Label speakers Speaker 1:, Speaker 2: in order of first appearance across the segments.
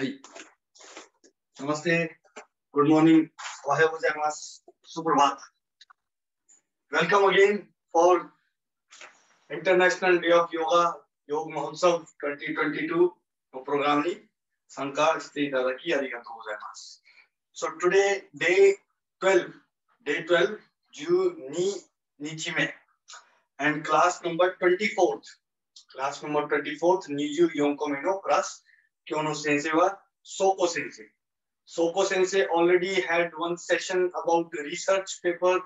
Speaker 1: はい。ナマステ、good morning, おはようございます。Suprabhat. Welcome again for International Day of Yoga, Yog Mahotsav 2022のプログラムに参加していただきありがとうございます。So today, day 12, day 12, 12日目 and class number 24th, class number 24th, 24 4個目のクラス今日の先生は、ソコ先生。ソコ先生 already had one session about research paper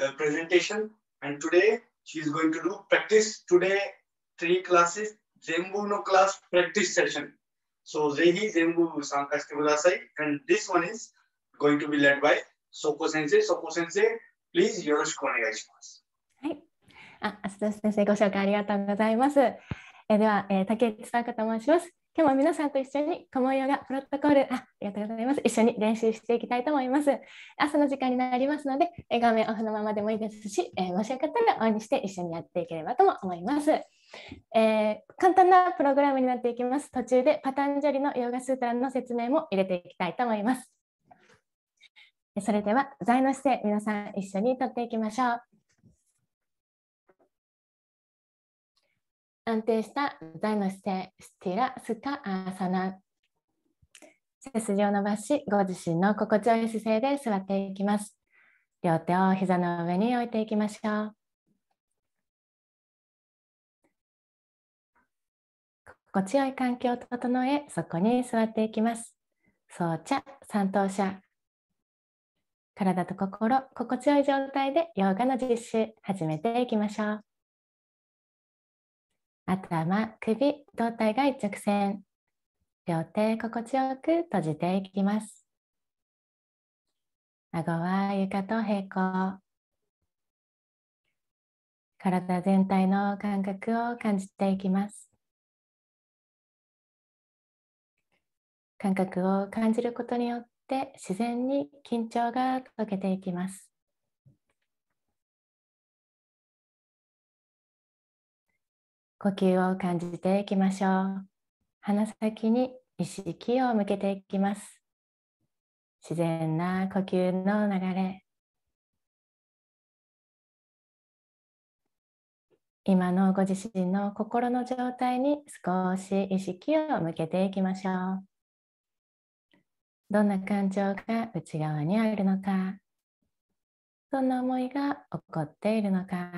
Speaker 1: uh, presentation and today she is going to do practice today three classes 全部のクラス practice session so ぜひ全部参加してください and this one is going to be led by ソコ先生ソコ先生 please よろしくお願いします
Speaker 2: はいあ、浅田先生ご紹介ありがとうございますえでは、えー、竹内さんかと申します今日も皆さんと一緒にカモヨガプロトコルあ、ありがとうございます。一緒に練習していきたいと思います。朝の時間になりますので、画面オフのままでもいいですし、えー、もしよかったらオンにして一緒にやっていければとも思います。えー、簡単なプログラムになっていきます。途中でパタンジャリのヨガスータラの説明も入れていきたいと思います。それでは、座の姿勢、皆さん一緒にとっていきましょう。安定した座の姿勢、スティラ・スカ・アーサナ。背筋を伸ばし、ご自身の心地よい姿勢で座っていきます。両手を膝の上に置いていきましょう。心地よい環境を整え、そこに座っていきます。そう茶、三等車。体と心、心地よい状態でヨガの実習、始めていきましょう。頭首胴体が一直線両手心地よく閉じていきます顎は床と平行体全体の感覚を感じていきます感覚を感じることによって自然に緊張が解けていきます呼吸を感じていきましょう鼻先に意識を向けていきます自然な呼吸の流れ今のご自身の心の状態に少し意識を向けていきましょうどんな感情が内側にあるのかどんな思いが起こっているのか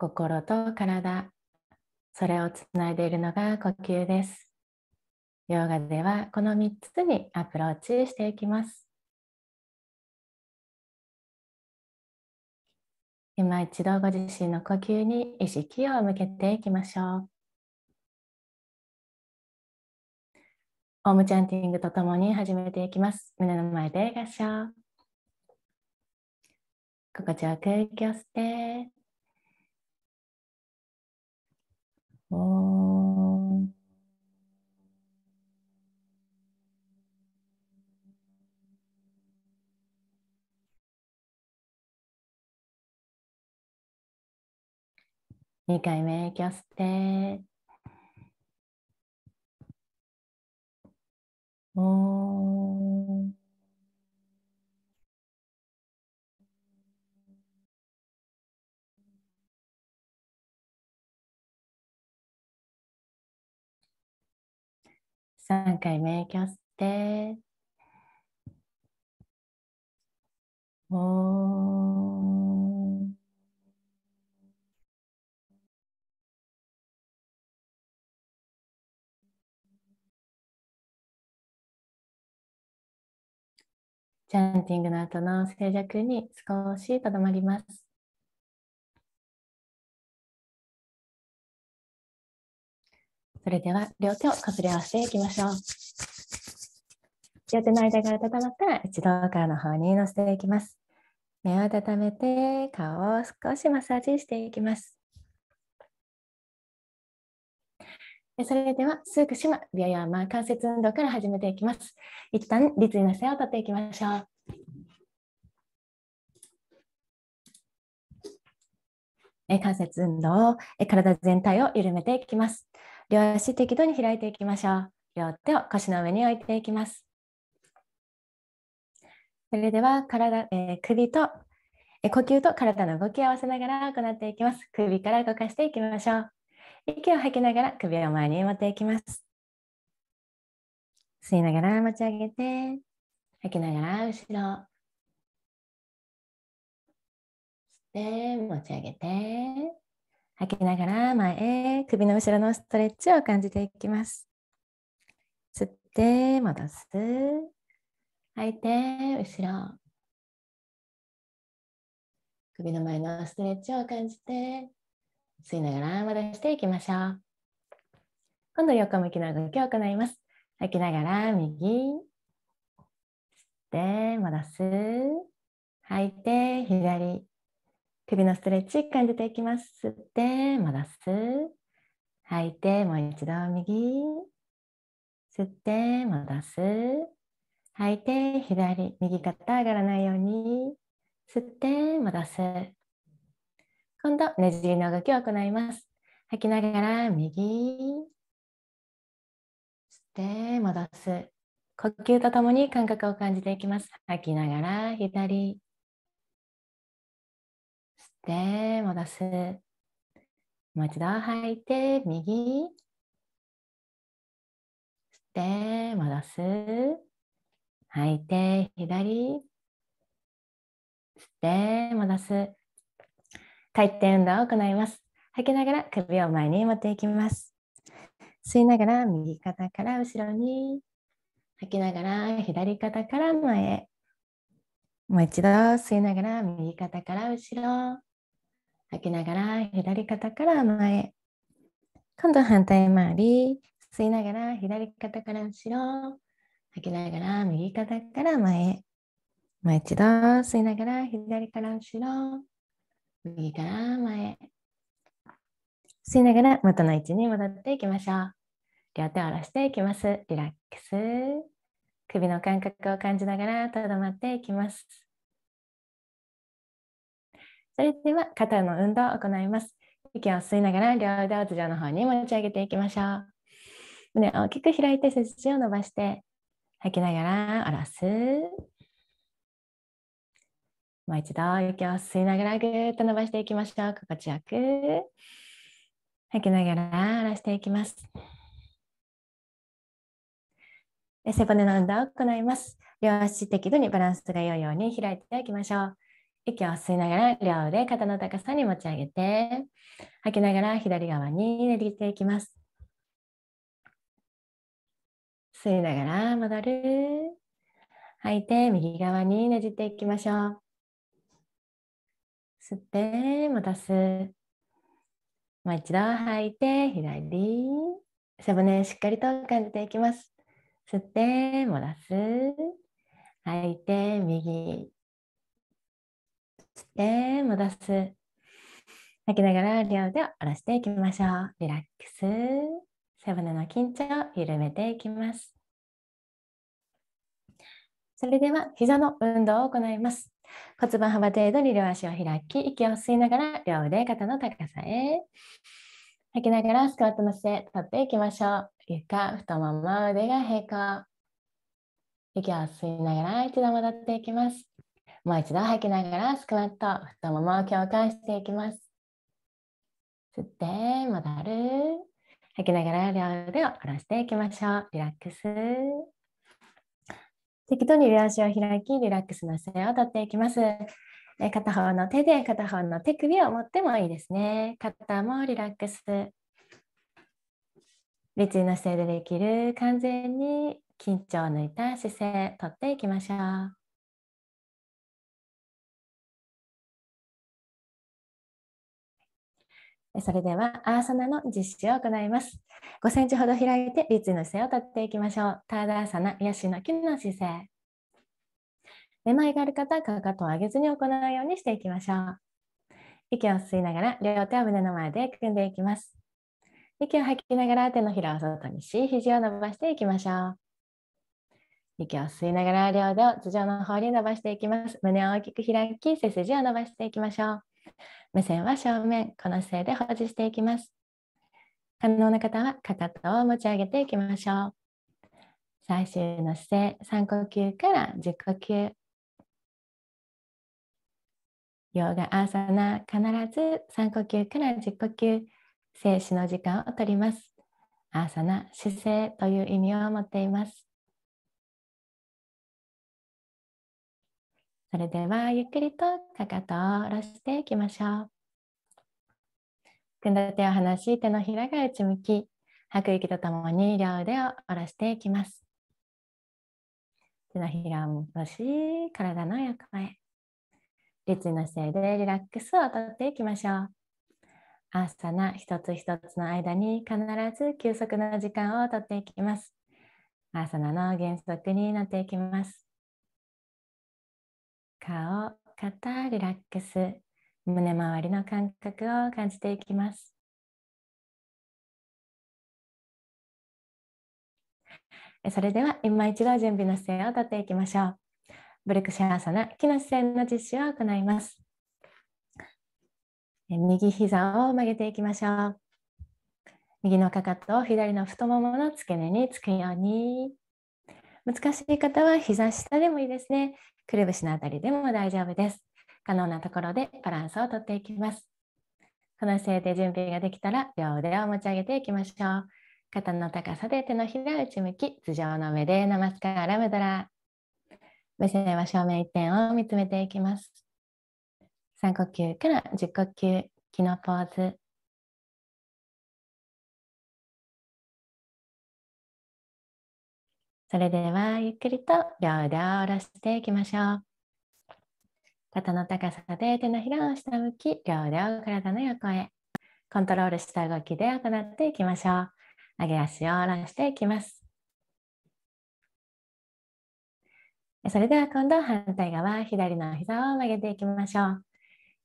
Speaker 2: 心と体、それをつないでいるのが呼吸です。ヨガではこの3つにアプローチしていきます。今一度ご自身の呼吸に意識を向けていき
Speaker 1: ましょう。オームチャンティング
Speaker 2: とともに始めていきます。胸の前で合唱。心地よく息を吸って、
Speaker 1: ああ。2回目キャステおお。3回目息を吸ておチャンティングの後の静寂に少しとどまります。
Speaker 2: それでは両手をこすり合わせていきましょう。両手の間が温まったら一度顔の方に乗せていきます。目を温めて顔を少しマッサージしていきます。それでは、スークシマ、ビアヤーマー関節運動から始めていきます。一旦、立位の背を取っていきましょう。関節運動を体全体を緩めていきます。両足適度に開いていきましょう。両手を腰の上に置いていきます。それでは体、えー、首と、えー、呼吸と体の動きを合わせながら行っていきます。首から動かしていきましょう。息を吐きながら首を前に持っていきます。吸いながら持ち上げて、吐きながら後ろ。吸って持ち上げて、吐きながら前へ、首の後ろのストレッチを感じていきます。吸って、戻す。吐いて、後ろ。首の前のストレッチを感じて、吸いながら戻していきましょう。今度横向きの動きを行います。吐きながら右。吸って、戻す。吐いて、左。首のストレッチ感じていきます吸って戻す吐いてもう一度右吸って戻す吐いて左右肩上がらないように吸って戻す今度ねじりの動きを行います吐きながら右吸って戻す呼吸とともに感覚を感じていきます吐きながら左て戻すもう一度吐いて右吸って戻す吐いて左吸って戻す回転運動を行います吐きながら首を前に持っていきます吸いながら右肩から後ろに吐きながら左肩から前へもう一度吸いながら右肩から後ろ吐きながら左肩から前。今度反対回り。吸いながら左肩から後ろ。吐きながら右肩から前。もう一度吸いながら左から後ろ。右から前。吸いながら元の位置に戻っていきましょう。両手を下ろしていきます。リラックス。首の感覚を感じながらとどまっていきます。それでは肩の運動を行います。息を吸いながら両腕を頭上の方に持ち上げていきましょう。胸を大きく開いて背筋を伸ばして吐きながら下ろす。もう一度息を吸いながらぐーっと伸ばしていきましょう。心地よく。吐きながら下ろしていきます。背骨の運動を行います。両足適度にバランスが良いように開いていきましょう。息を吸いながら両腕肩の高さに持ち上げて吐きながら左側にねじっていきます吸いながら戻る吐いて右側にねじっていきましょう吸って戻すもう一度吐いて左背骨しっかりと感じていきます吸って戻す吐いて右て戻す吐きながら両手を下ろしていきましょうリラックス背骨の緊張を緩めていきますそれでは膝の運動を行います骨盤幅程度に両足を開き息を吸いながら両腕肩の高さへ吐きながらスクワットの姿勢立っていきましょう床太もも腕が平行息を吸いながら一度戻っていきますもう一度吐きながらスクワット太ももを強化していきます吸って戻る吐きながら両腕を下ろしていきましょうリラックス適度に両足を開きリラックスの姿勢をとっていきます片方の手で片方の手首を持ってもいいですね肩もリラックス立位の姿勢でできる完全に緊張を抜いた姿勢とっていきましょうそれではアーサナの実施を行います。5センチほど開いて立位の姿勢を立っていきましょう。ターダーサナ、ヤシの木の姿勢。めまいがある方、かかとを上げずに行うようにしていきましょう。息を吸いながら両手を胸の前で組んでいきます。息を吐きながら手のひらを外にし、肘を伸ばしていきましょう。息を吸いながら両手を頭上の方に伸ばしていきます。胸を大きく開き、背筋を伸ばしていきましょう。目線は正面この姿勢で保持していきます可能な方はかかとを持ち上げていきましょう最終の姿勢3呼吸から10呼吸ヨガアーサナ必ず3呼吸から10呼吸静止の時間をとりますアーサナ姿勢という意味を持っていますそれではゆっくりとかかとを下ろしていきましょう。組んだ手を離し手のひらが内向き吐く息とともに両腕を下ろしていきます。手のひらを戻し体の横へ。立の姿勢でリラックスをとっていきましょう。アーサナ一つ一つの間に必ず休息の時間をとっていきます。アーサナの原則になっていきます。顔、肩、リラックス、胸周りの感覚を感じていきます。それでは今一度準備の姿勢をとっていきましょう。ブルクシャーサナ、木の姿勢の実施を行います。右膝を曲げていきましょう。右のかかとを左の太ももの付け根につくように。難しい方は膝下でもいいですね。くるぶしのあたりでも大丈夫です。可能なところでバランスをとっていきます。この姿勢で準備ができたら両腕を持ち上げていきましょう。肩の高さで手のひら内向き、頭上の目でナマスカーラムドラ。目線は正面一点を見つめていきます。3呼吸から10呼吸、木のポーズ。
Speaker 1: それではゆっ
Speaker 2: くりと両腕を下ろしていきましょう。肩の高さで手のひらを下向き、両腕を体の横へ。コントロールした動きで行っていきましょう。上げ足を下ろしていきます。それでは今度は反対側、左の膝を曲げていきましょう。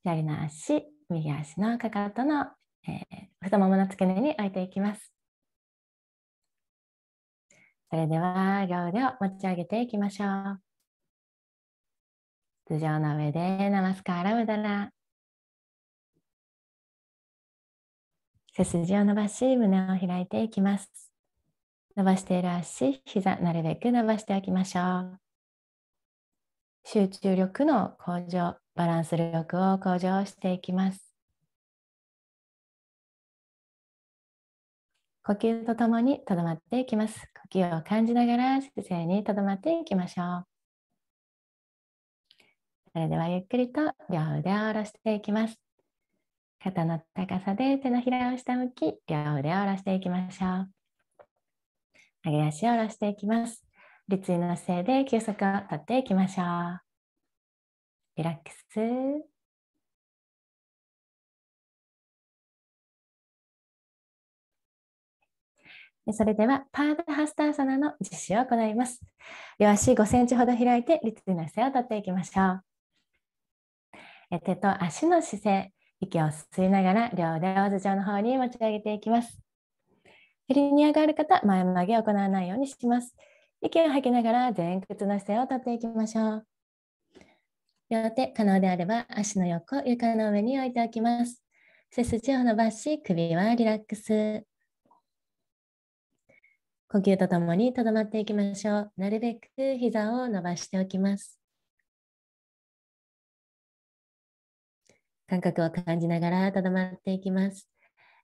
Speaker 2: 左の足、右足のかかとの、えー、太ももの付け根に置いていきます。それでは両腕を持ち上げていきましょう。頭上の上でナマスカーラムダラ。背筋を伸ばし胸を開いていきます。伸ばしている足、膝なるべく伸ばしておきましょう。集中力の向上、バランス力を向上していきます。呼吸とともにとどまっていきます。呼吸を感じながら姿勢にとどまっていきましょう。それではゆっくりと両腕を下ろしていきます。肩の高さで手のひらを下向き、両腕を下ろしていきましょう。上げ足を下ろしていきます。立位の姿勢で休息をとっていきましょう。リラックス。それではパーダハスターサナの実施を行います。両足5センチほど開いて立の姿勢をとっていきましょう。手と足の姿勢、息を吸いながら両腕を頭上の方に持ち上げていきます。ヘリニアがある方、前曲げを行わないようにします。息を吐きながら前屈の姿勢をとっていきましょう。両手、可能であれば足の横、床の上に置いておきます。背筋を伸ばし、首はリラックス。呼吸とともにとどまっていきましょう。なるべく膝を伸ばしておきます。感覚を感じながらとどまっていきます。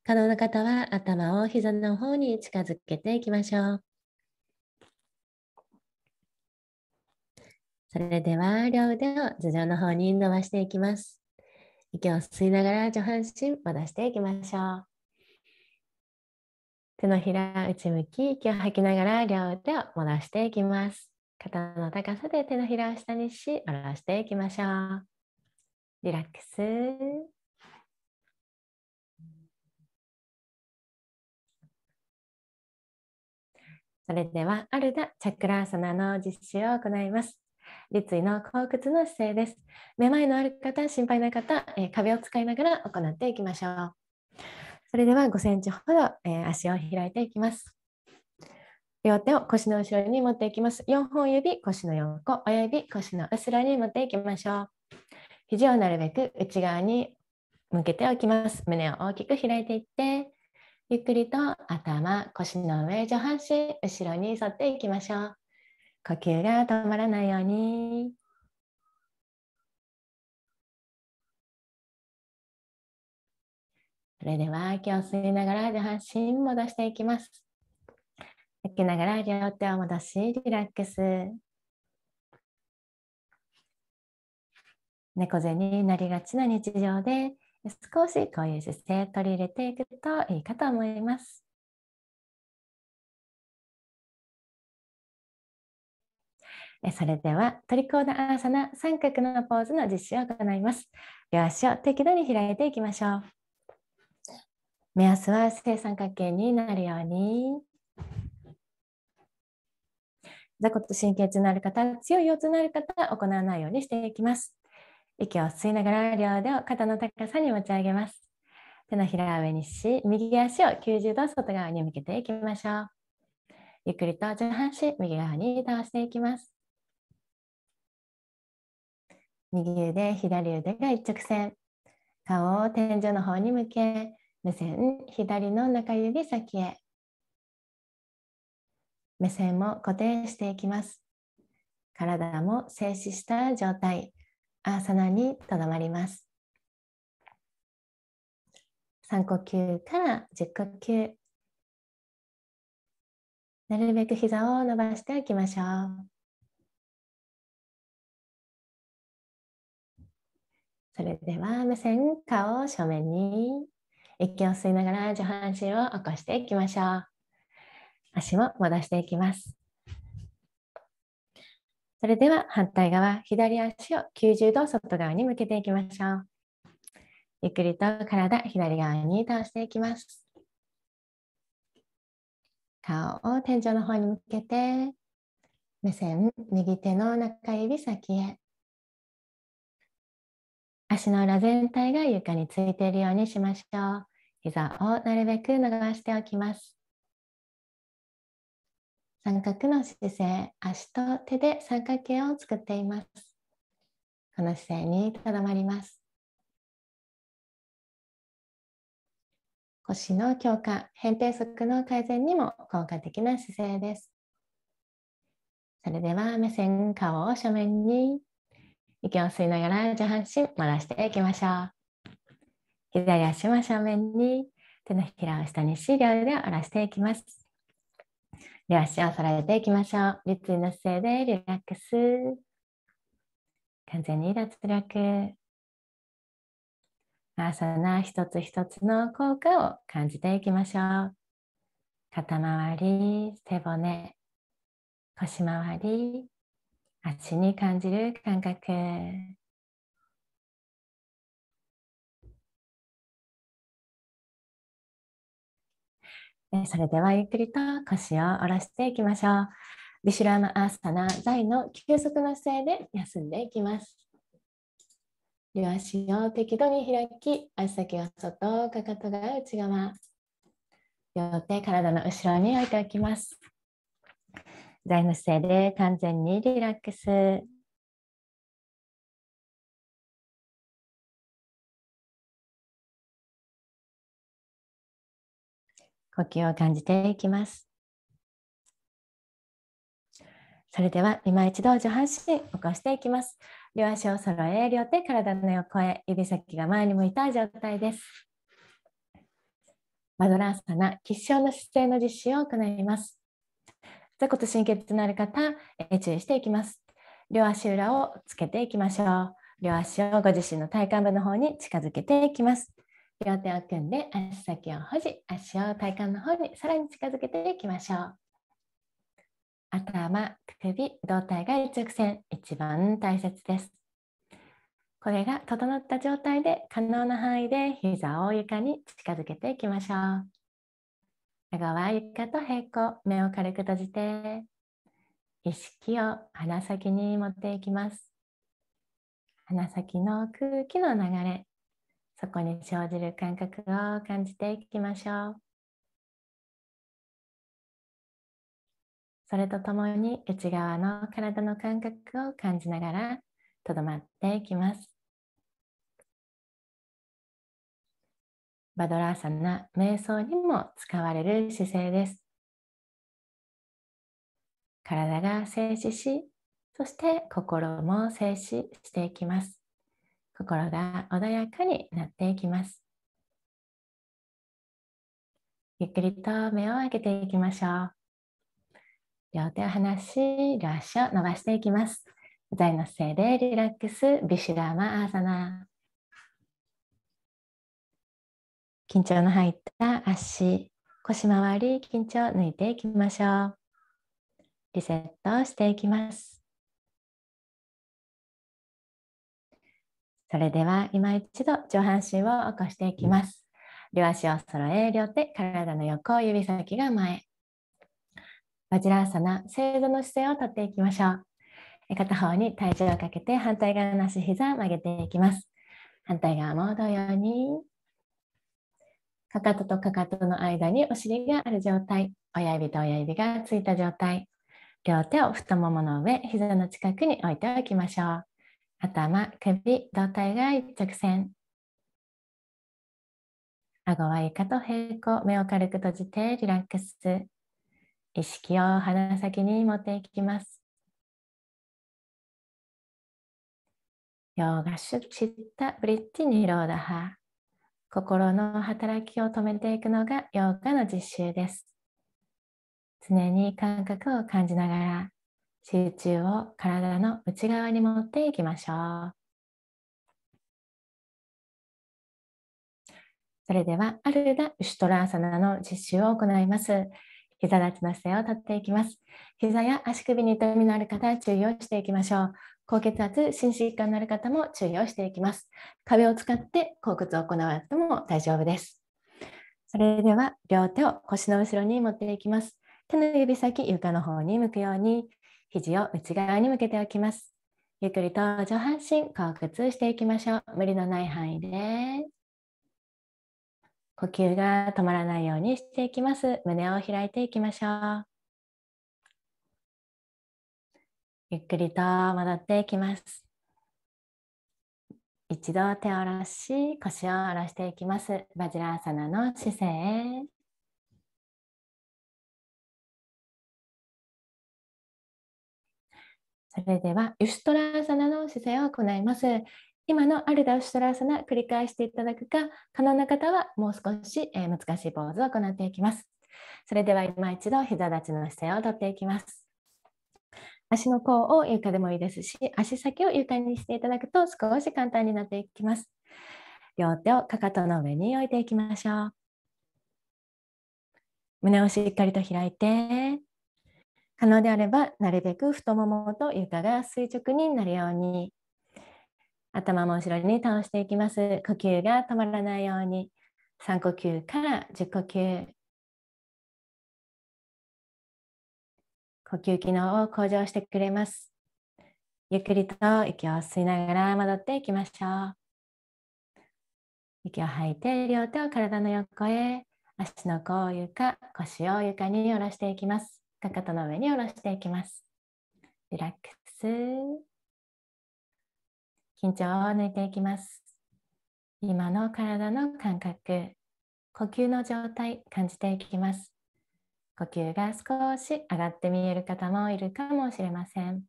Speaker 2: 可能な方は頭を膝の方に近づけていきましょう。それでは両腕を頭上の方に伸ばしていきます。息を吸いながら上半身戻していきましょう。手のひら内向き息を吐きながら両手を戻していきます肩の高さで手のひらを下にし下ろしていきましょうリラックスそれでは、アルダ・チャクラーサナの実習を行います。立位の後屈の姿勢です。めまいのある方、心配な方、え壁を使いながら行っていきましょう。それでは5センチほど、えー、足を開いていきます。両手を腰の後ろに持っていきます。4本指、腰の横、親指、腰の後ろに持っていきましょう。肘をなるべく内側に向けておきます。胸を大きく開いていって、ゆっくりと頭、腰の上、上半身、後ろに沿っていきましょう。呼吸が止まらないように。それでは息を吸いながら上半身戻していきます。吐きながら両手を戻しリラックス。猫背になりがちな日常で少しこういう姿勢取り入れていくといいかと思います。それではトリコーダアーサナ三角のポーズの実施を行います。両足を適度に開いていきましょう。目安は正三角形になるように。座骨神経痛のある方、強い腰痛のある方は行わないようにしていきます。息を吸いながら両腕を肩の高さに持ち上げます。手のひら上にし、右足を90度外側に向けていきましょう。ゆっくりと上半身、右側に倒していきます。右腕、左腕が一直線。顔を天井の方に向け、目線左の中指先へ目線も固定していきます体も静止した状態アーサナにとどまります3呼吸から10呼吸
Speaker 1: なるべく膝を伸ばしておきましょうそれで
Speaker 2: は目線顔を正面に息を吸いながら上半身を起こしていきましょう。足も戻していきます。それでは反対側、左足を90度外側に向けていきましょう。ゆっくりと体左側に倒していきます。顔を天井の方に向けて、目線右手の中指先へ。足の裏全体が床についているようにしましょう。膝をなるべく伸ばしておきます。三角の姿勢、足と手で三角形を作っています。この姿勢にとどまります。
Speaker 1: 腰の強化、扁平
Speaker 2: 足の改善にも効果的な姿勢です。それでは目線、顔を正面に息を吸いながら上半身漏らしていきましょう。左足は正面に、手のひらを下にし、両腕を下ろしていきます。両足を揃えていきましょう。立位の姿勢でリラックス。完全に脱力。アーサナ一つ一つの効果を感じていきましょう。肩周り、背骨、腰回り、足に感じる感覚。それではゆっくりと腰を下ろしていきましょう。ビシュラマアーサナ、在の休息の姿勢で休んでいきます。両足を適度に開き、足先を外、かかとが内側。両手、体の後ろに置いておきます。在の姿勢で完全にリラックス。呼吸を感じていきます。それでは今一度上半身起こしていきます。両足を揃え、両手体の横へ、指先が前に向いた状態です。マドラーサナ、吉祥の姿勢の実施を行います。座骨神経痛のある方、え注意していきます。両足裏をつけていきましょう。両足をご自身の体幹部の方に近づけていきます。両手を組んで足先を保持、足を体幹の方にさらに近づけていきましょう。頭、首、胴体が一直線、一番大切です。これが整った状態で可能な範囲で膝を床に近づけていきましょう。顎は床と平行、目を軽く閉じて、意識を鼻先に持っていきます。鼻先の空気の流れ、そこに生じる感覚を感じていきましょうそれとともに内側の体の感覚を感じながらとどまっていきますバドラーサな瞑想にも使われる姿勢です体が静止しそして心も静止していきます心が穏やかになっていきます。ゆっくりと目を開けていきましょう。両手を離し、両足を伸ばしていきます。座の姿勢でリラックス、ビシュラーマアーサナー。緊張の入った足、腰回り、緊張を抜いていきましょう。リセットしていきます。それでは今一度上半身を起こしていきます。両足を揃え、両手、体の横、指先が前。バジラーサナ、正座の姿勢をとっていきましょう。片方に体重をかけて反対側の足膝を曲げていきます。反対側も同様に。かかととかかとの間にお尻がある状態。親指と親指がついた状態。両手を太ももの上、膝の近くに置いておきましょう。頭、首、胴体が一直線。顎は床と平行、目を軽く閉じてリラックス。意識を鼻先に持っていきます。ヨーガシュチッタブリッジニローダハ。心の働きを止めていくのがヨーガの実習です。常に感覚を感じながら集中を体の内側に持っていきましょう。それでは、アルダ・シュトラーサナの実習を行います。膝立ちの姿勢を立っていきます。膝や足首に痛みのある方は注意をしていきましょう。高血圧、心疾患のある方も注意をしていきます。壁を使って後屈を行わなくても大丈夫です。それでは両手を腰の後ろに持っていきます。手の指先、床の方に向くように、肘を内側に向けておきます。ゆっくりと上半身、後屈していきましょう。無理のない範囲で。呼吸が止まらないようにしていきます。胸を開いていきましょう。ゆっくりと戻っていきます。一度手を下ろし、腰を下ろしていきます。バジラーサナの姿勢それでは、ユシュトラーサナの姿勢を行います。今のアルダウシュトラーサナ、繰り返していただくか、可能な方はもう少し、え難しいポーズを行っていきます。それでは、今一度、膝立ちの姿勢をとっていきます。足の甲を床でもいいですし、足先を床にしていただくと少し簡単になっていきます。両手をかかとの上に置いていきましょう。胸をしっかりと開いて、可能であればなるべく太ももと床が垂直になるように頭も後ろに倒していきます呼吸が止まらないように3呼吸から10呼吸呼吸機能を向上してくれますゆっくりと息を吸いながら戻っていきましょう息を吐いて両手を体の横へ足の甲を床腰を床に下ろしていきますかかとの上に下ろしていきます。リラックス。緊張を抜いていきます。今の体の感覚、呼吸の状態感じていきます。呼吸が少し上がって見える方もいるかもしれません。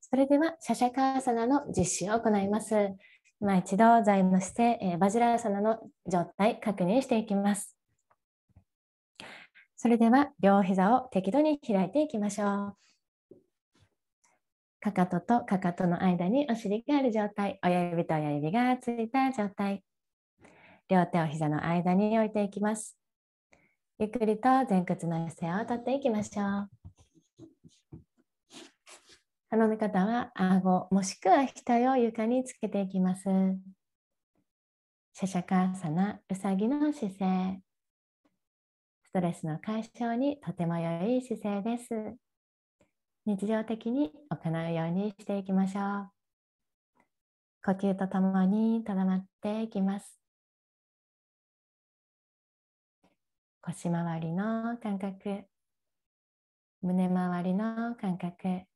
Speaker 2: それでは、シャシャカーサナの実施を行います。今一度財務姿勢、えー、バジラーサナの状態確認していきます。それでは両膝を適度に開いていきましょう。かかととかかとの間にお尻がある状態、親指と親指がついた状態。両手を膝の間に置いていきます。ゆっくりと前屈の姿勢をとっていきましょう。頼み方は顎もしくは額を床につけていきます。シャシャカーサナ、うさぎの姿勢。ストレスの解消にとても良い姿勢です。日常的に行うようにしていきましょう。呼吸とともにとどまっていきます。腰回りの感覚、胸回りの感覚、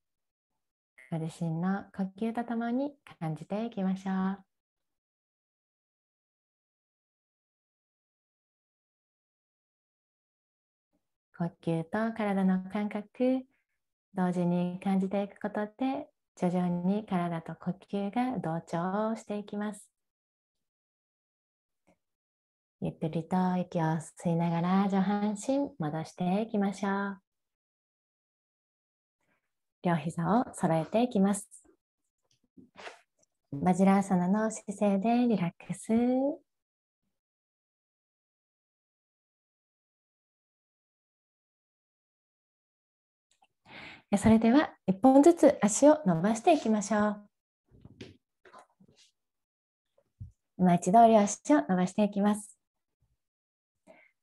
Speaker 2: ご自身の呼吸とともに感じていきましょう。呼吸と体の感覚同時に感じていくことで徐々に体と呼吸が同調していきますゆっくりと息を吸いながら上半身戻していきましょう両膝を揃えていきます。バジラーサナの姿勢で
Speaker 1: リラックス。それでは1本
Speaker 2: ずつ足を伸ばしていきましょう。今一度両足を伸ばしていきます。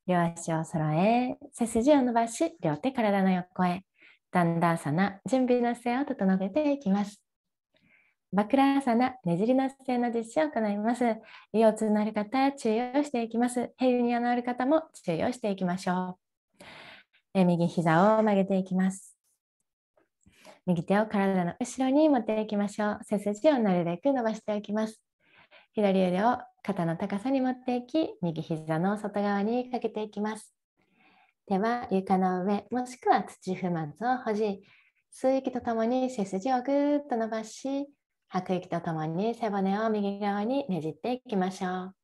Speaker 2: 両足を揃え、背筋を伸ばし、両手体の横へ。だんだんさな準備の姿勢を整えていきます。バクラーサナ、ねじりの姿勢の実施を行います。腰痛のある方、注意をしていきます。ヘルニアのある方も注意をしていきましょう。え右膝を曲げていきます。右手を体の後ろに持っていきましょう。背筋をなるべく伸ばしておきます。左腕を肩の高さに持っていき、右膝の外側にかけていきます。では床の上もしくは土踏まずを保持吸う息とともに背筋をぐっと伸ばし吐く息とともに背骨を右側にねじっていきましょう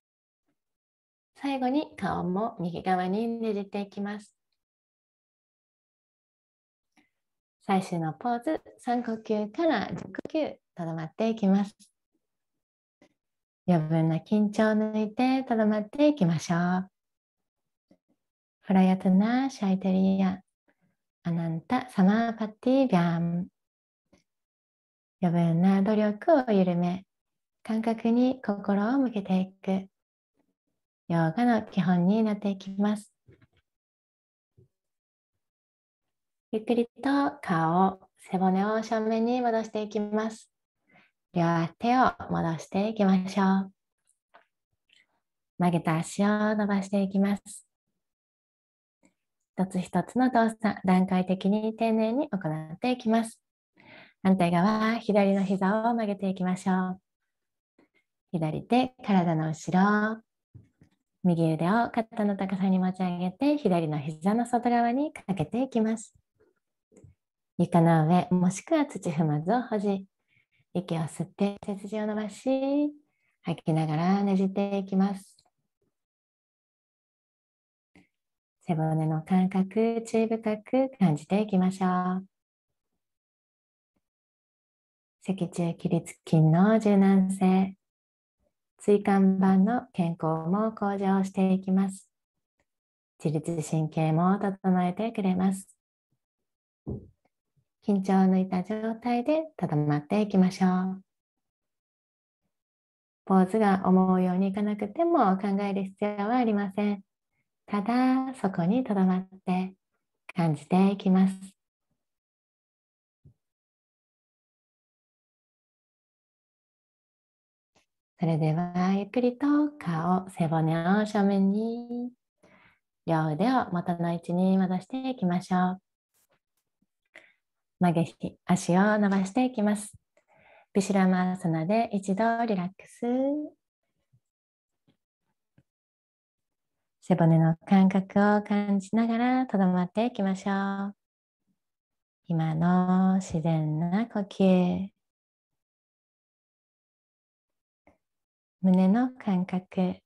Speaker 2: 最後に顔も右側にねじっていきます最終のポーズ3呼吸から10呼吸とどまっていきます余分な緊張を抜いてとどまっていきましょうハラヤトナ・シャイテリア・アナンタ・サマーパティ・ビャン。余分な努力を緩め、感覚に心を向けていく。ヨガの基本になっていきます。ゆっくりと顔、背骨を正面に戻していきます。両手を戻していきましょう。曲げた足を伸ばしていきます。一つ一つの動作、段階的に丁寧に行っていきます。反対側、左の膝を曲げていきましょう。左手、体の後ろ。右腕を肩の高さに持ち上げて、左の膝の外側にかけていきます。床の上、もしくは土踏まずを保持。息を吸って背筋を伸ばし、吐きながらねじっていきます。背骨の感覚、注意深く感じていきましょう。脊柱起立筋の柔軟性、椎間板の健康も向上していきます。自律神経も整えてくれます。緊張を抜いた状態で整まっていきましょう。ポーズが思うようにいかなくても考える必要はありません。ただそこにとどまって感じていきます。
Speaker 1: それでは
Speaker 2: ゆっくりと顔背骨を正面に両腕を元の位置に戻していきましょう曲げ足を伸ばしていきますビシュラマーサナで一度リラックス背骨の感覚を感じながらとどまっていきましょう今の自然な呼吸胸の感覚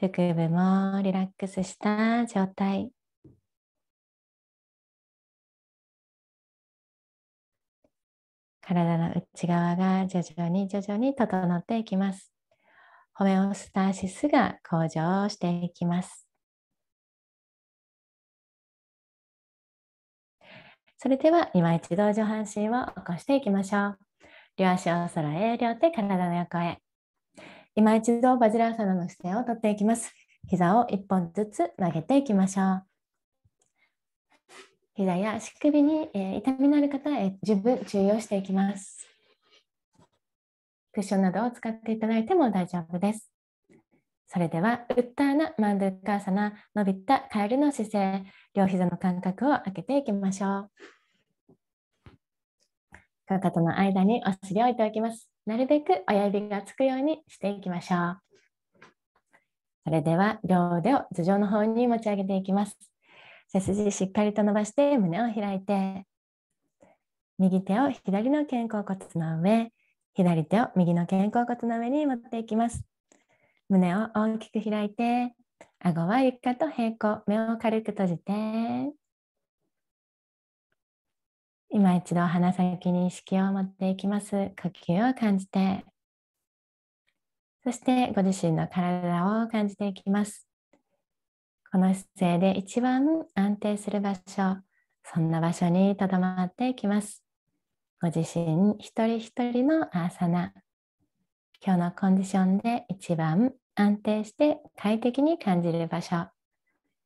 Speaker 2: 腹部もリラックスした状態体の内側が徐々に徐々に整っていきますホメオスターシスが向上していきます。それでは今一度上半身を起こしていきましょう。両足を揃え、両手体の横へ。今一度バジラーサナの姿勢をとっていきます。膝を1本ずつ曲げていきましょう。膝や足首に、えー、痛みのある方へ十分注意をしていきます。ッションなどを使っていただいても大丈夫です。それでは、ウッターナ、マンドゥカーサナ、伸びたカエルの姿勢、両膝の間隔を空けていきましょう。かかとの間にお尻を置いておきます。なるべく親指がつくようにしていきましょう。それでは、両腕を頭上の方に持ち上げていきます。背筋しっかりと伸ばして胸を開いて、右手を左の肩甲骨の上、左手を右の肩甲骨の上に持っていきます。胸を大きく開いて、顎は床と平行、目を軽く閉じて。今一度鼻先に意識を持っていきます。呼吸を感じて。そしてご自身の体を感じていきます。この姿勢で一番安定する場所、そんな場所にとどまっていきます。ご自身一人一人のアーサナ今日のコンディションで一番安定して快適に感じる場所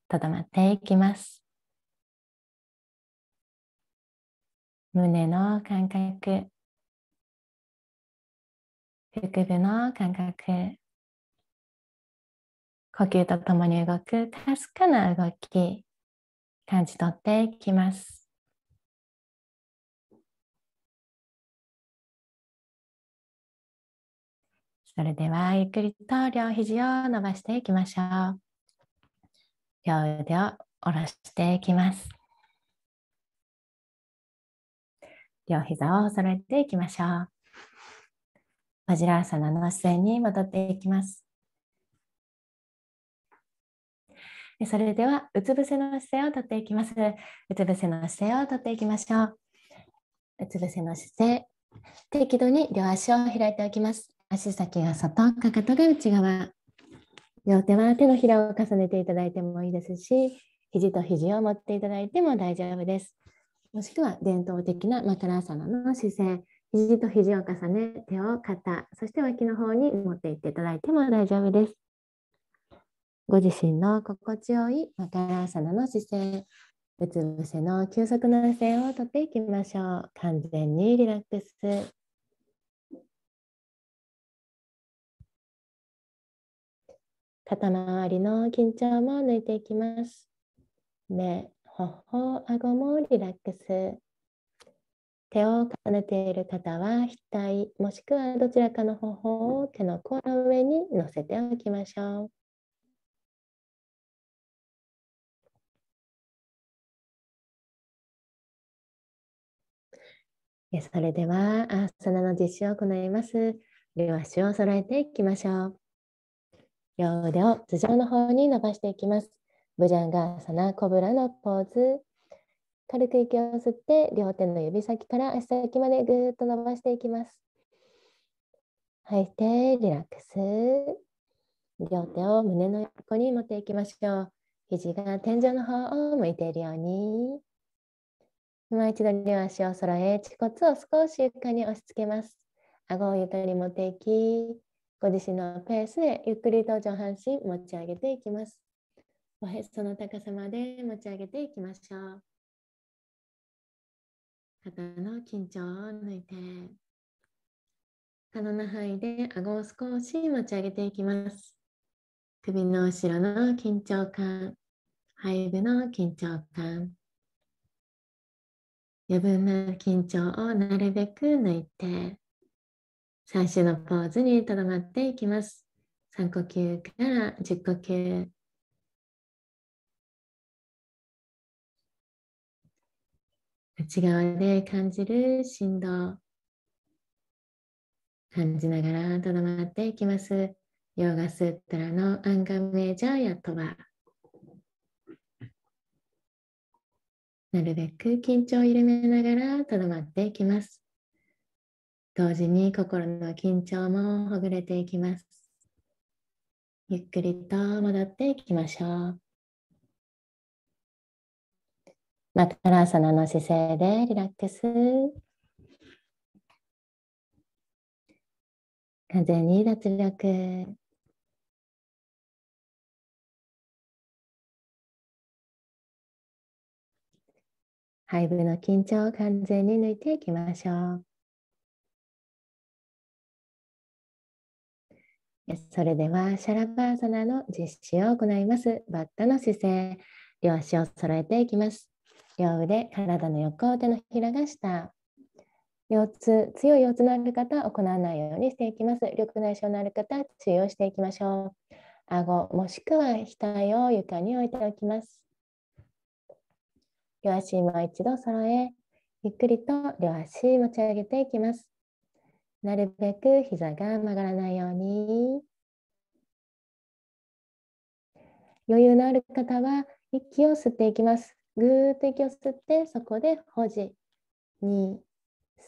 Speaker 2: とどまっていきます胸の
Speaker 1: 感覚腹部の感覚呼吸とともに動くかすかな動き感じ取っていきますそれでは
Speaker 2: ゆっくりと両肘を伸ばしていきましょう。両腕を下ろしていきます。両膝を揃えていきましょう。バジラーサナの姿勢に戻っていきます。それでは、うつ伏せの姿勢をとっていきます。うつ伏せの姿勢をとっていきましょう。うつ伏せの姿勢、適度に両足を開いておきます。足先が外、かかとが内側。両手は手のひらを重ねていただいてもいいですし、肘と肘を持っていただいても大丈夫です。もしくは伝統的なマカラーサナの姿勢、肘と肘を重ね、手を肩、そして脇の方に持っていっていただいても大丈夫です。ご自身の心地よいマカラーサナの姿勢、うつ伏せの休息の姿勢をとっていきましょう。完全にリラックス。肩周りの緊張も抜いていきます。目、頬、顎もリラックス。手を重ねている方は額、もしくはどちらかの頬を手の甲の上に乗せておきましょう。それでは、アーサナの実施を行います。両足を揃えていきましょう。両腕を頭上の方に伸ばしていきます。ブジャンガーサナコブラのポーズ。軽く息を吸って両手の指先から足先までぐっと伸ばしていきます。吐いてリラックス。両手を胸の横に持っていきましょう。肘が天井の方を向いているように。今一度両足を揃え、恥骨を少し床に押し付けます。顎を床に持っていき、ご自身のペースでゆっくりと上半身持ち上げていきます。おへその高さまで持ち上げていきましょう。肩の緊張を抜いて、可能な範囲で顎を少し持ち上げていきます。首の後ろの緊張感、背部の緊張感、余分な緊張をなるべく抜いて、最初のポーズにとどまっていきます。3呼吸から10呼吸。内側で感じる振動。感じながらとどまっていきます。ヨーガスープラのアンガメジャーヤトバ。なるべく緊張を緩めながらとどまっていきます。同時に心の緊張もほぐれていきます。ゆっくりと戻っていきましょう。またラーサナの姿勢でリラックス。完全に脱力。
Speaker 1: 背部の緊張を完全に抜いていきましょう。
Speaker 2: それではシャラパーサナの実施を行います。バッタの姿勢、両足を揃えていきます。両腕、体の横、手のひらが下。腰痛、強い腰痛のある方、行わないようにしていきます。緑内障のある方、注意をしていきましょう。顎、もしくは額を床に置いておきます。両足もう一度揃え、ゆっくりと両足持ち上げていきます。なるべく膝が曲がらないように。余裕のある方は息を吸っていきます。ぐーっと息を吸って、そこで保持。2、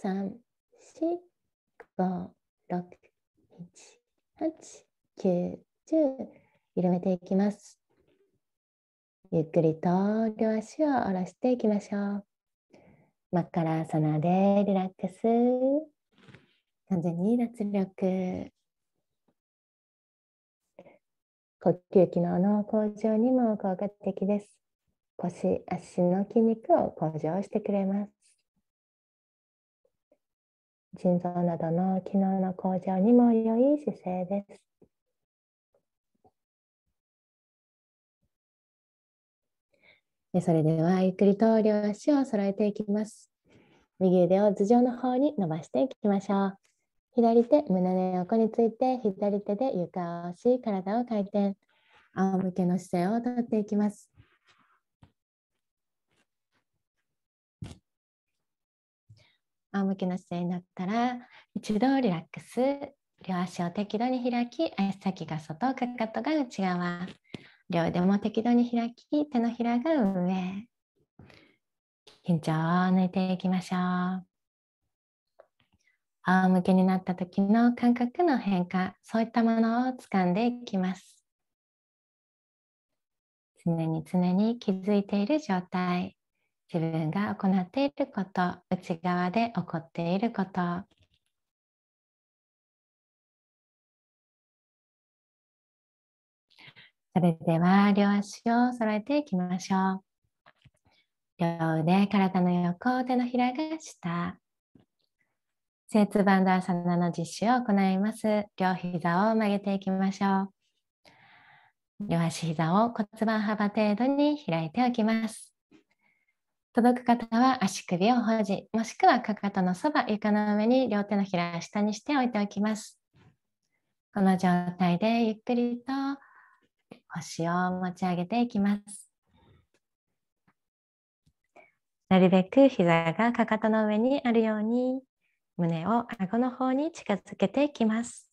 Speaker 2: 3、4、5、6、8、9、10。緩めていきます。ゆっくりと両足を下ろしていきましょう。マッカラーサナでリラックス。完全に脱力呼吸機能の向上にも効果的です腰足の筋肉を向上してくれます腎臓などの機能の向上にも良い姿勢ですそれではゆっくりと両足を揃えていきます。右腕を頭上の方に伸ばしていきましょう。左手、胸の横について、左手で床を押し、体を回転。仰向けの姿勢をとっていきます。仰向けの姿勢になったら、一度リラックス。両足を適度に開き、足先が外、かかとが内側。両腕も適度に開き、手のひらが上。緊張を抜いていきましょう。仰向けになった時の感覚の変化そういったものを掴んでいきます常に常に気づいている状態自分が行っていること内側で起こっていることそれでは両足を揃えていきましょう両腕体の横手のひらが下正痛バンダーサナの実習を行います。両膝を曲げていきましょう。両足膝を骨盤幅程度に開いておきます。届く方は足首を保持、もしくはかかとのそば、床の上に両手のひら下にして置いておきます。この状態でゆっくりと腰を持ち上げていきます。なるべく膝がかかとの上にあるように胸を顎の方に近づけていきます。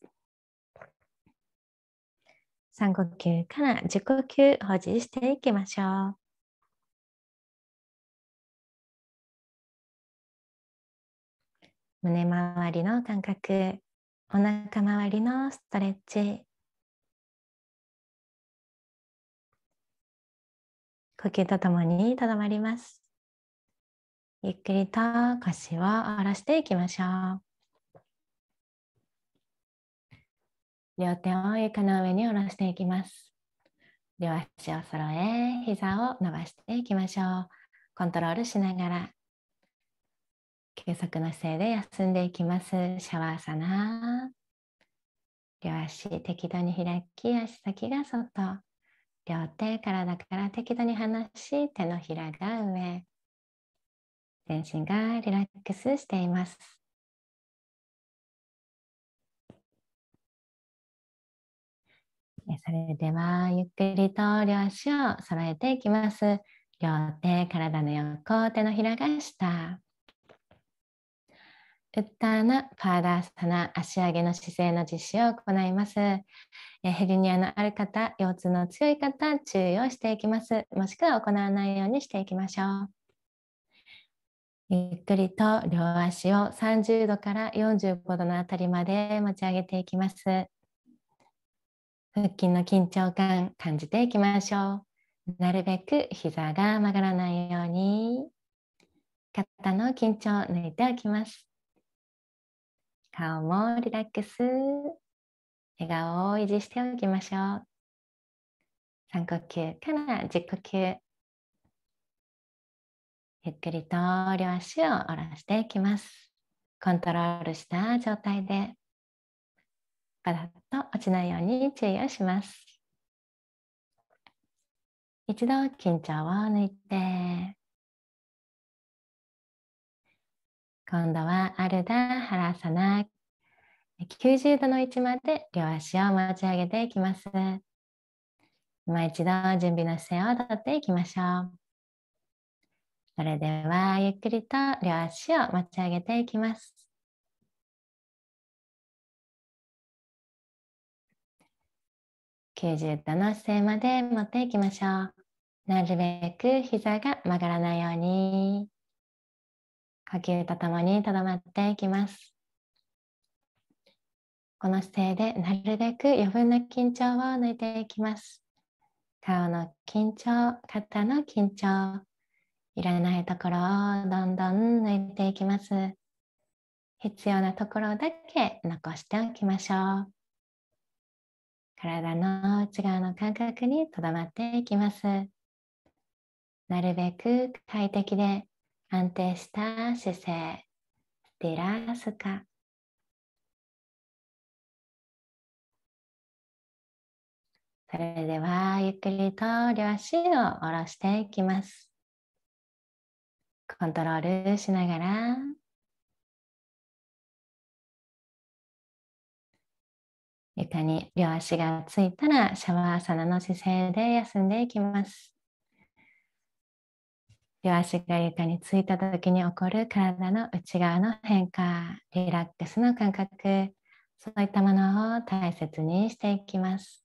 Speaker 2: 3呼吸から10呼吸保持していきましょう。
Speaker 1: 胸周りの感覚、お腹周りのストレッチ。呼吸と
Speaker 2: ともにとどまります。ゆっくりと腰を下ろしていきましょう。両手を床の上に下ろしていきます。両足を揃え、膝を伸ばしていきましょう。コントロールしながら、休息の姿勢で休んでいきます。シャワーサナ両足適度に開き、足先が外。両手、体から適度に離し、手のひらが上。全身がリラックスしています。それではゆっくりと両足を揃えていきます。両手、体の横、手のひらが下。ウッターナ、パーダーサナ、足上げの姿勢の実施を行います。ヘルニアのある方、腰痛の強い方、注意をしていきます。もしくは行わないようにしていきましょう。ゆっくりと両足を30度から45度のあたりまで持ち上げていきます。腹筋の緊張感感じていきましょう。なるべく膝が曲がらないように肩の緊張を抜いておきます。顔もリラックス。笑顔を維持しておきましょう。3呼吸から10呼吸。ゆっくりと両足を下ろしていきます。コントロールした状態で、ぱラッと落ちないように注意をします。一度緊張を抜いて、今度はアルダ・ハラサナ90度の位置まで両足を持ち上げていきます。今一度準備の姿勢をとっていきましょう。それではゆっくりと両足を持ち上げていきます。90度の姿勢まで持っていきましょう。なるべく膝が曲がらないように、呼吸とともにとどまっていきます。この姿勢でなるべく余分な緊張を抜いていきます。顔の緊張、肩の緊張、いらないところをどんどん抜いていきます。必要なところだけ残しておきましょう。体の内側の感覚にとどまっていきます。なるべく快適で安定した姿勢、ス
Speaker 1: ティラスカ。
Speaker 2: それではゆっくりと両足を下ろしていきます。コントロールしながら
Speaker 1: 床に両足
Speaker 2: がついたらシャワーサナの姿勢で休んでいきます。両足が床についた時に起こる体の内側の変化、リラックスの感覚、そういったものを大切にしていきます。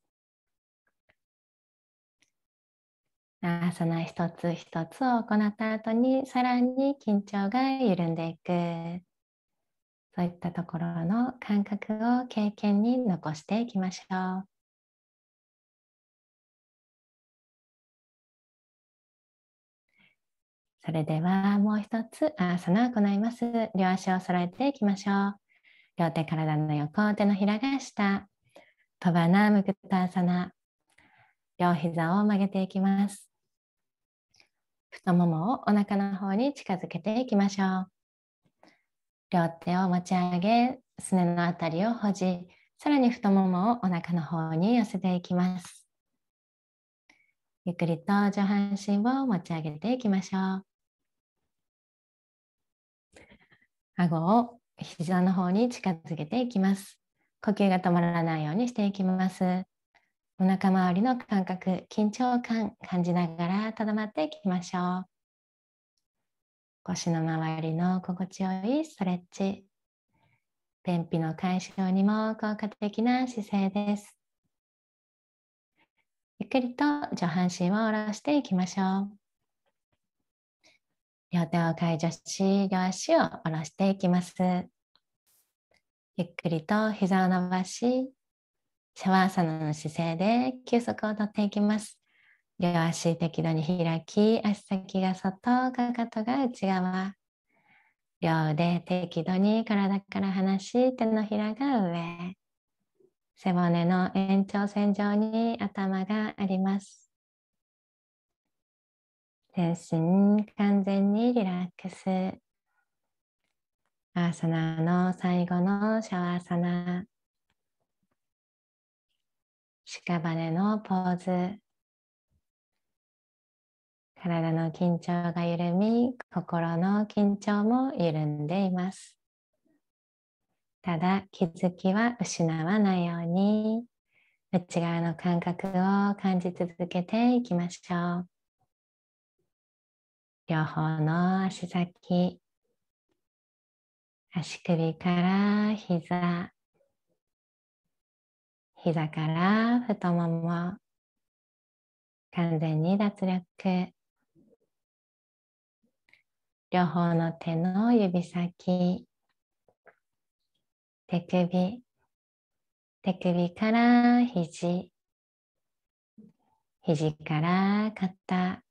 Speaker 2: アーサナ一つ一つを行った後にさらに緊張が緩んでいくそういったところの感覚を経験に残していきましょう。それではもう一つアーサナを行います。両足を揃えていきましょう。両手体の横、手のひらが下。パバナムくタアサナ。両膝を曲げていきます。太ももをお腹の方に近づけていきましょう両手を持ち上げすねのあたりを保持さらに太ももをお腹の方に寄せていきますゆっくりと上半身を持ち上げていきましょう顎を膝の方に近づけていきます呼吸が止まらないようにしていきますお腹周りの感覚、緊張感感じながらとどまっていきましょう。腰の周りの心地よいストレッチ。便秘の解消にも効果的な姿勢です。ゆっくりと上半身を下ろしていきましょう。両手を解除し、両足を下ろしていきます。ゆっくりと膝を伸ばし、シャワーサナの姿勢で休息をとっていきます。両足適度に開き、足先が外、かかとが内側。両腕適度に体から離し、手のひらが上。背骨の延長線上に頭があります。全身完全にリラックス。アーサナの最後のシャワーサナ。屍のポーズ体の緊張が緩み心の緊張も緩んでいますただ気づきは失わないように内側の感覚を感じ続けていきましょう両方の足先足首から膝膝から太もも完全に脱力両方の手の指先手首手首から肘肘から肩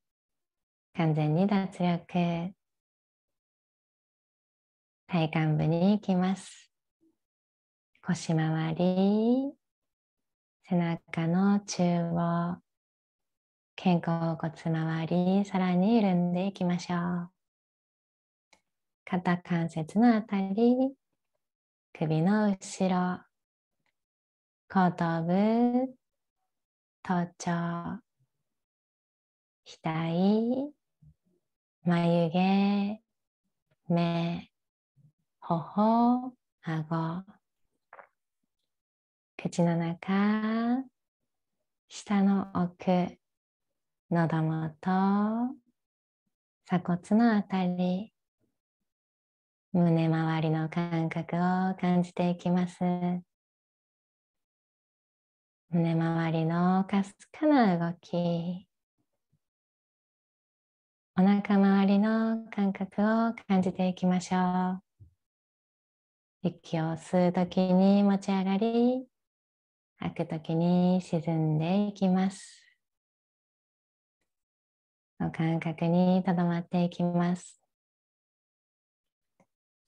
Speaker 1: 完全に脱力体幹部
Speaker 2: に行きます腰回り背中の中央肩甲骨周りさらに緩んでいきましょう肩関節のあたり首の後ろ後頭部頭頂額眉毛目頬顎口の中下の奥喉元鎖骨のあたり胸周りの
Speaker 1: 感覚を感じていきます
Speaker 2: 胸周りのかすかな動きお腹周りの感覚を感じていきましょう息を吸う時に持ち上がり吐くときに沈んでいきます。の感覚にとどまっていきます。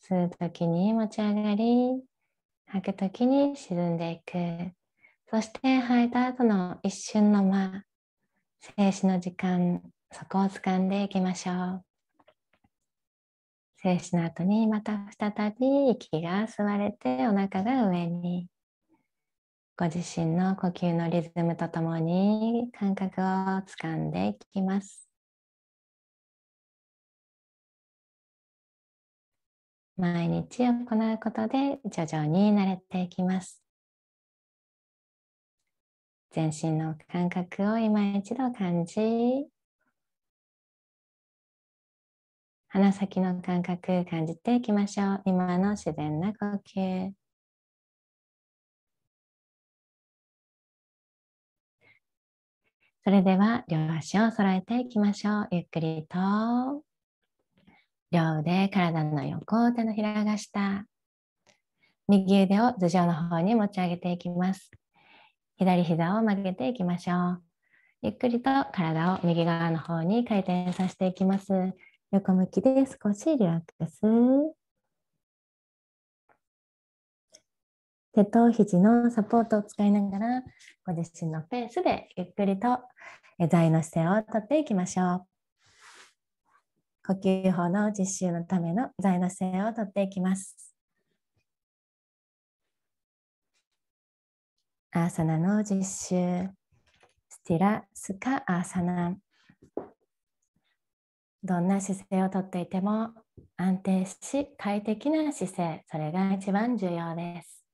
Speaker 2: 吸うときに持ち上がり、吐くときに沈んでいく。そして吐いた後の一瞬の間、静止の時間、そこを掴んでいきましょう。静止の後にまた再び息が吸われてお腹が上に。ご自身の呼吸のリズムとともに感覚をつかんでいきます。
Speaker 1: 毎日行
Speaker 2: うことで徐々に慣れていきます。全身の感覚を今一度感じ、鼻先の感覚感じていきましょう。今の
Speaker 1: 自然な呼吸。
Speaker 2: それでは両足を揃えていきましょう。ゆっくりと。両腕、体の横、手のひらが下。右腕を頭上の方に持ち上げていきます。左膝を曲げていきましょう。ゆっくりと体を右側の方に回転させていきます。横向きで少しリラックス。手と肘のサポートを使いながらご自身のペースでゆっくりと座位の姿勢をとっていきましょう呼吸法の実習のための座位の姿勢をとっていきますアーサナの実習スティラスカアーサナどんな姿勢をとっていても安定し快適な姿勢それが一番重要です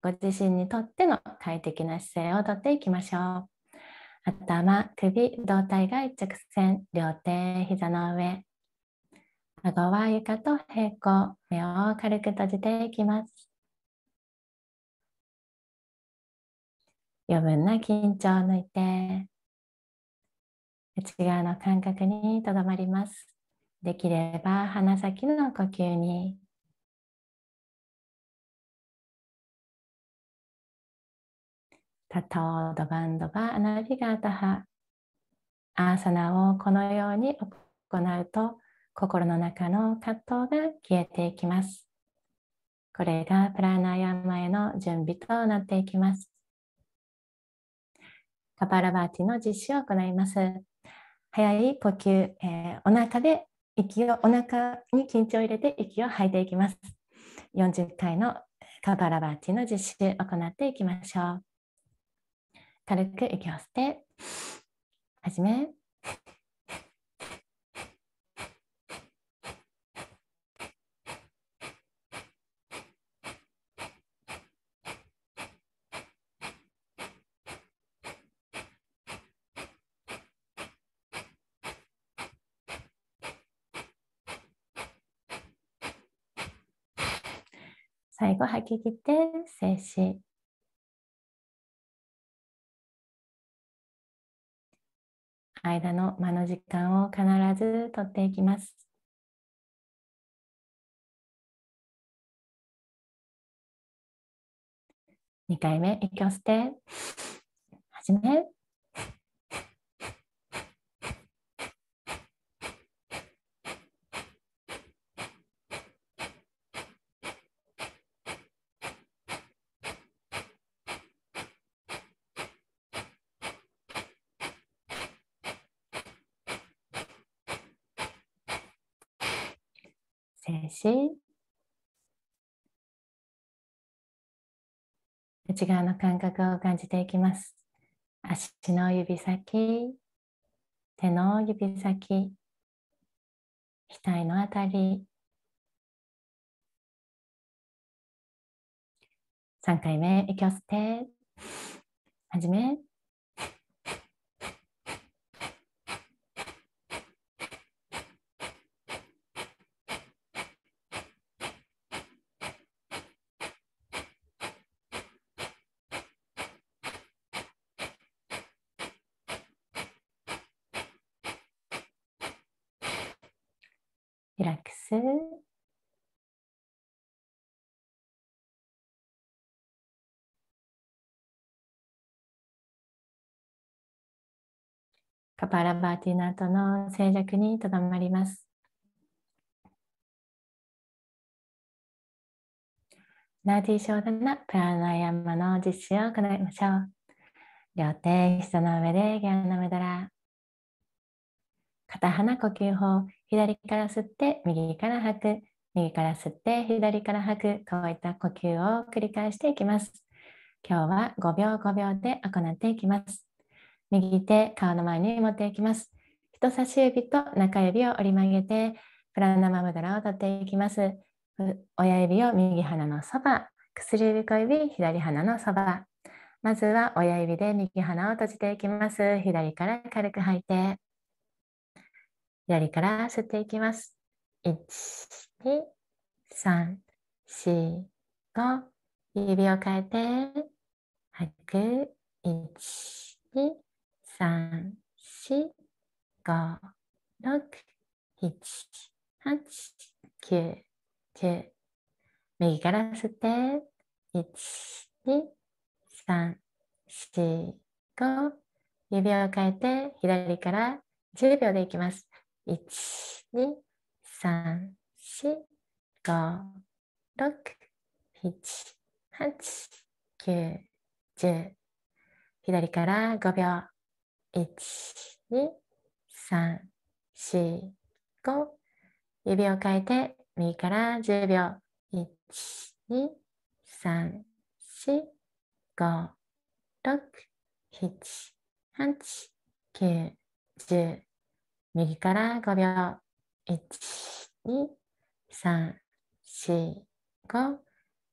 Speaker 2: ご自身にとっての快適な姿勢をとっていきましょう。頭、首、胴体が一直線、両手、膝の上。顎は床と平行、目を軽く閉じていきます。余分な緊張を抜いて、内側の感覚にとどまります。できれば鼻先の呼吸にハトードバンドバアナビガータハアーサナをこのように行うと心の中の葛藤が消えていきます。これがプラナヤマへの準備となっていきます。カパラバーティの実施を行います。早い呼吸、えー、お腹で息をお腹に緊張を入れて息を吐いていきます。40回のカパラバーティの実施を行っていきましょう。軽く息を吸って始め
Speaker 1: 最後吐き切って静止間の間の時間を必ず取っていきます。2回目、息を吸って、始め。し
Speaker 2: 内側の感覚を感じていきます足の指先手の指先
Speaker 1: 額のあたり
Speaker 2: 3回目息を吸って始め
Speaker 1: パラバーティナートの静寂にと
Speaker 2: どまります。ナーティーショーダナプラナヤマの実施を行いましょう。両手、膝の上でギャンナムドラ。片鼻呼吸法、左から吸って右から吐く、右から吸って左から吐く、こういった呼吸を繰り返していきます。今日は5秒5秒で行っていきます。右手顔の前に持っていきます。人差し指と中指を折り曲げてプラナマムドラを取っていきます。親指を右鼻のそば、薬指小指、左鼻のそば。まずは親指で右鼻を閉じていきます。左から軽く吐いて、左から吸っていきます。1、2、3、4、5。指を変えて、吐く。1、2、三、四、五、六、七、八、九、十。右から吸って、一、二、三、四、五。指を変えて、左から十秒でいきます。一、二、三、四、五、六、七、八、九、十。左から5秒。1,2,3,4,5指を変えて右から10秒1,2,3,4,5,6,7,8,9,10右から5秒1,2,3,4,5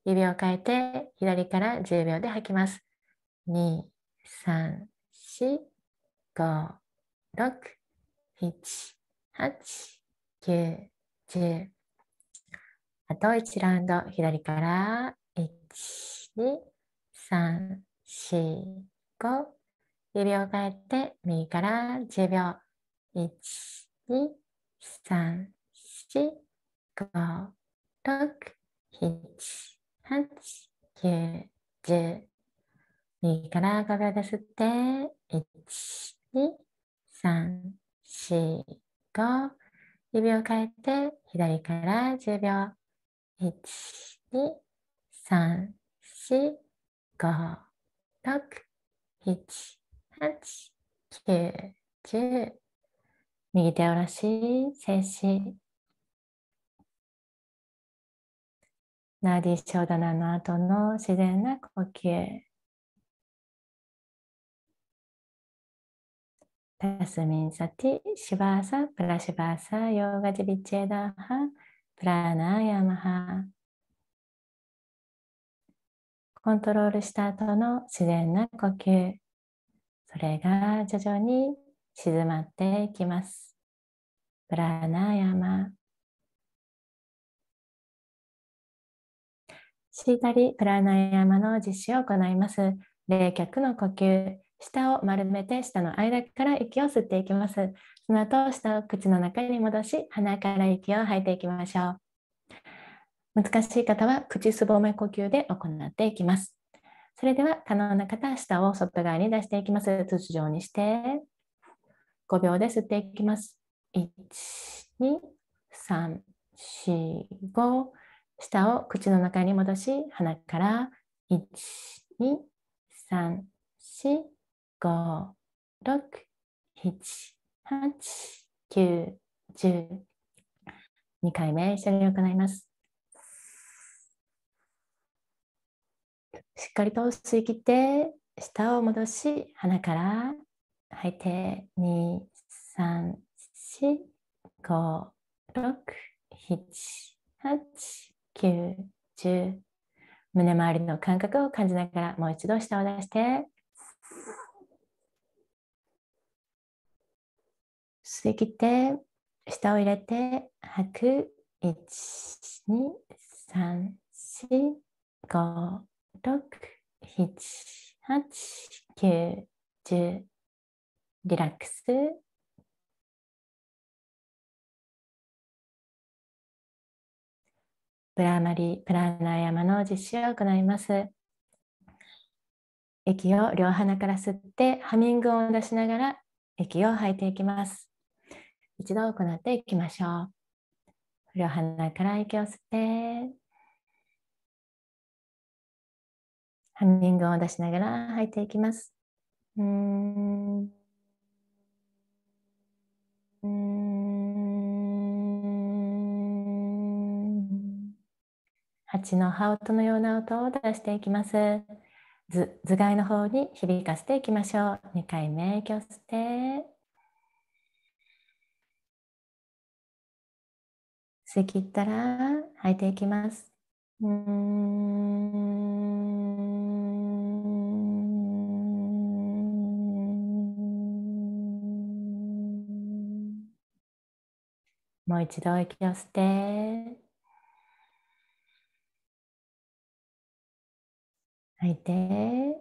Speaker 2: 指を変えて左から10秒で吐きます。2、3、4、5 5、6、7、8、9、10。あと1ラウンド、左から、1、2、3、4、5。指を変えて、右から10秒。1、2、3、4、5、6、7、8、9、10。右から5秒で吸って、1、2、3、2、3、4、5。指を変えて、左から10秒。1、2、3、4、5、6、7、8、9、10。右手下ろし、
Speaker 1: 静止。ナーディー
Speaker 2: ショーダナの後の自然な呼吸。タスミンサティ、シバーサ、プラシバーサ、ヨーガジビチェダハ、プラナヤマハ。コントロールした後の自然な呼吸。それが徐々に静まっていきます。プラナヤマ。シータリプラナヤマの実施を行います。冷却の呼吸。下を丸めて下の間から息を吸っていきます。その後、下を口の中に戻し、鼻から息を吐いていきましょう。難しい方は口すぼめ呼吸で行っていきます。それでは可能な方は下を外側に出していきます。通常にして、5秒で吸っていきます。1、2、3、4、5。下を口の中に戻し、鼻から1、2、3、4、5、6、7、8、9、10。2回目一緒に行います。しっかりと吸い切って、舌を戻し、鼻から吐いて、2、3、4、5、6、7、8、9、10。胸周りの感覚を感じながらもう一度舌を出して吸ってって下を入れて吐く12345678910
Speaker 1: リラックスプラマリプラナヤ
Speaker 2: マの実習を行います息を両鼻から吸ってハミングを出しながら息を吐いていきます一度行っていきましょう。両鼻から息を吸って、ハミングを出しながら吐いていきます。うん。ん蜂の葉音のような音を出していきます。頭蓋の方に響かせていきましょう。2回目、息を吸って。吸いったら吐いていきます。もう一度息を吸って
Speaker 1: 吐いて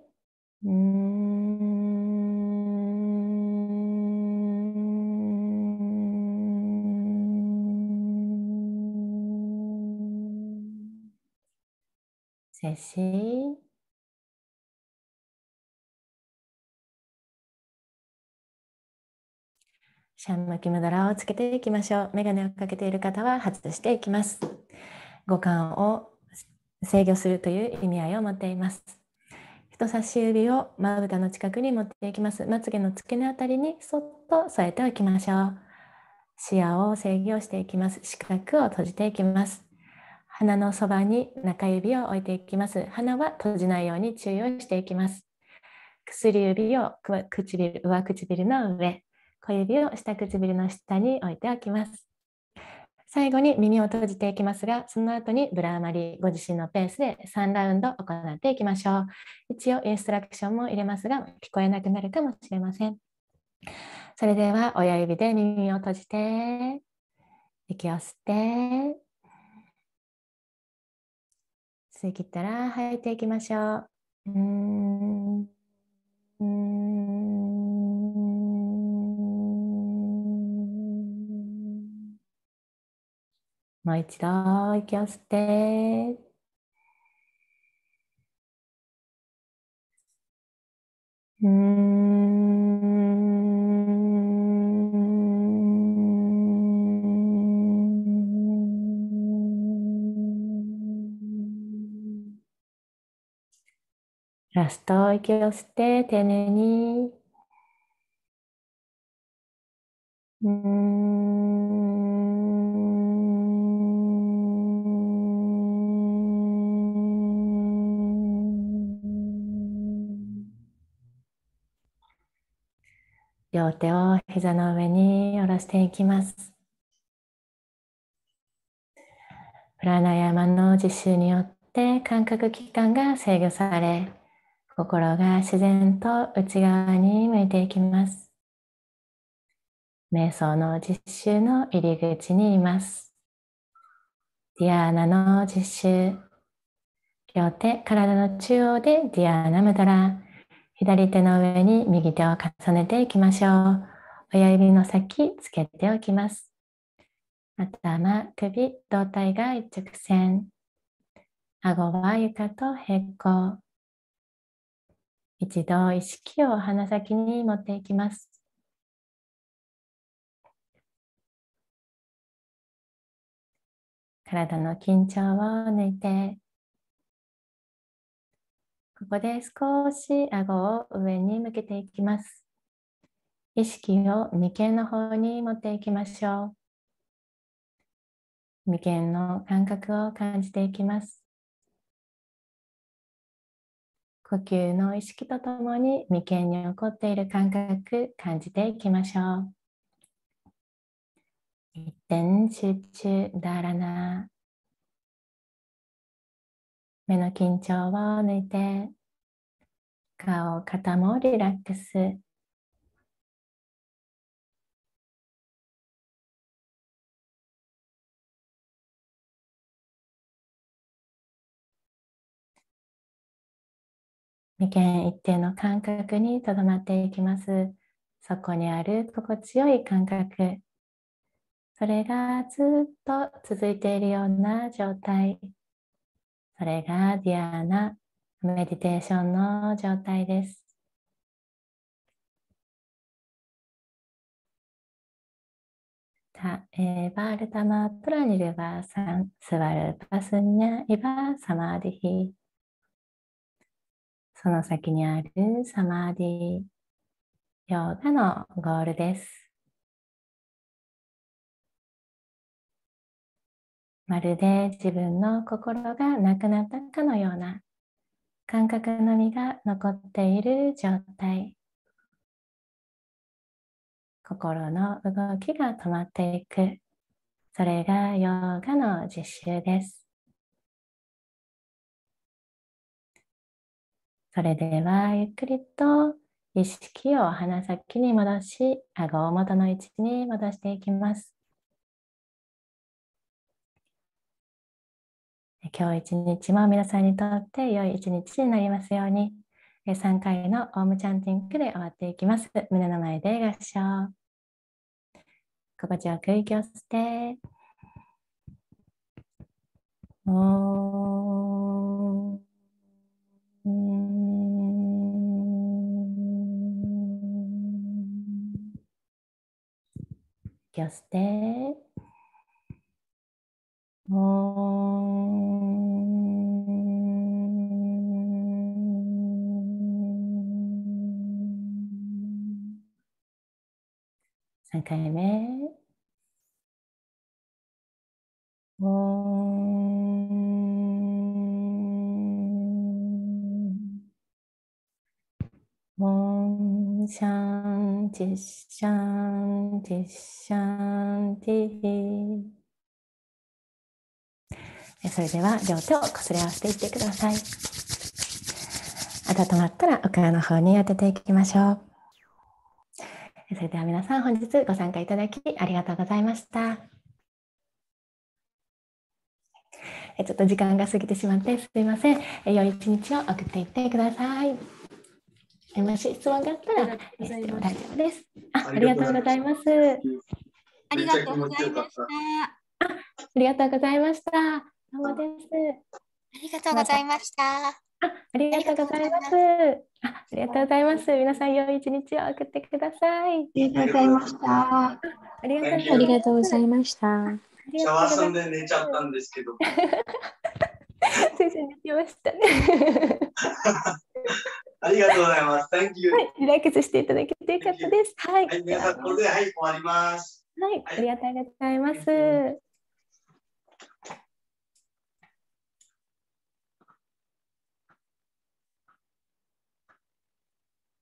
Speaker 1: うん c e s s
Speaker 2: シャンマキムドラをつけていきましょう。メガネをかけている方は外していきます。五感を制御するという意味合いを持っています。人差し指をまぶたの近くに持っていきます。まつげの付け根あたりにそっと添えておきましょう。視野を制御していきます。四角を閉じていきます。鼻のそばに中指を置いていきます。鼻は閉じないように注意をしていきます。薬指を唇上唇の上、小指を下唇の下に置いておきます。最後に耳を閉じていきますが、その後にブラーマリーご自身のペースで3ラウンド行っていきましょう。一応インストラクションも入れますが、聞こえなくなるかもしれません。それでは親指で耳を閉じて、息を吸って、吸い切ったら吐いていきましょう。もう一度息を吸って。うんラスト息を吸って丁寧に。両手を膝の上に下ろしていきます。プラナヤマの実習によって感覚器官が制御され心が自然と内側に向いていきます。瞑想の実習の入り口にいます。ディアーナの実習。両手、体の中央でディアーナムドラ。左手の上に右手を重ねていきましょう。親指の先、つけておきます。頭、首、胴体が一直線。顎は床と平行。一度意識を鼻
Speaker 1: 先に持っていきます。体の緊張を抜いて、
Speaker 2: ここで少し顎を上に向けていきます。意識を眉間の方に持っていきましょう。眉間の感覚を感じていきます。呼吸の意識とともに眉間に起こっている感覚感じていきましょう一点集中だらな目の緊張を抜いて顔肩もリラックス眉間一定の感覚にとどまっていきます。そこにある心地よい感覚。それがずっと続いているような状態。それがディアーナ、メディテーションの状態です。
Speaker 1: タエ
Speaker 2: バールタマプラニルバーサンスワルパスニャイバーサマーディヒ。その先にあるサマーディ
Speaker 1: ヨガのゴールです。
Speaker 2: まるで自分の心がなくなったかのような感覚のみが残っている状態心の動きが止まっていくそれがヨガの実習ですそれではゆっくりと意識を鼻先に戻し、顎を元の位置に戻していきます。今日一日も皆さんにとって良い一日になりますように、3回のオウムチャンティングで終わっていきます。胸の前で合唱。心地よく息を吸って。おー息を吸って。
Speaker 1: 3回目。
Speaker 2: シャンティシャンティシャンティそれでは両手をこすり合わせていってください温まったらお顔の方に当てていきましょうそれでは皆さん本日ご参加いただきありがとうございましたちょっと時間が過ぎてしまってすみません良い一日を送っていってくださいもし質問があったら、えー、大丈夫です。あ、ありがとうございます。あ
Speaker 1: りがとうございまし
Speaker 2: た。あ、ありがとうございました。どうもです。ありがとうございました。あ、ありがとうございます。あ、ありがとうございます。皆さん良い一日を送ってください。ありがとうございました。ありがとうございました。シャワーさんで
Speaker 1: 寝ちゃったんですけど。
Speaker 2: 先生寝てましたね。ありがとうございます。Thank you。はい、リラックスしていただけてよかったです。はい。はい、皆さんこれではい終わります。はい、ありがとうございます。